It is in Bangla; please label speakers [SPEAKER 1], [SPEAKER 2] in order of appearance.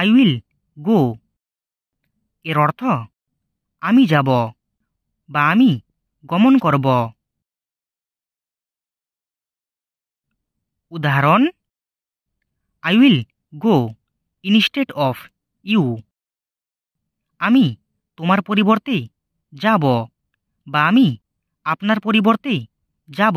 [SPEAKER 1] আই উইল গো এর অর্থ আমি যাব বা আমি গমন করব উদাহরণ I will go instead of you আমি তোমার পরিবর্তে যাব বা আমি আপনার পরিবর্তে যাব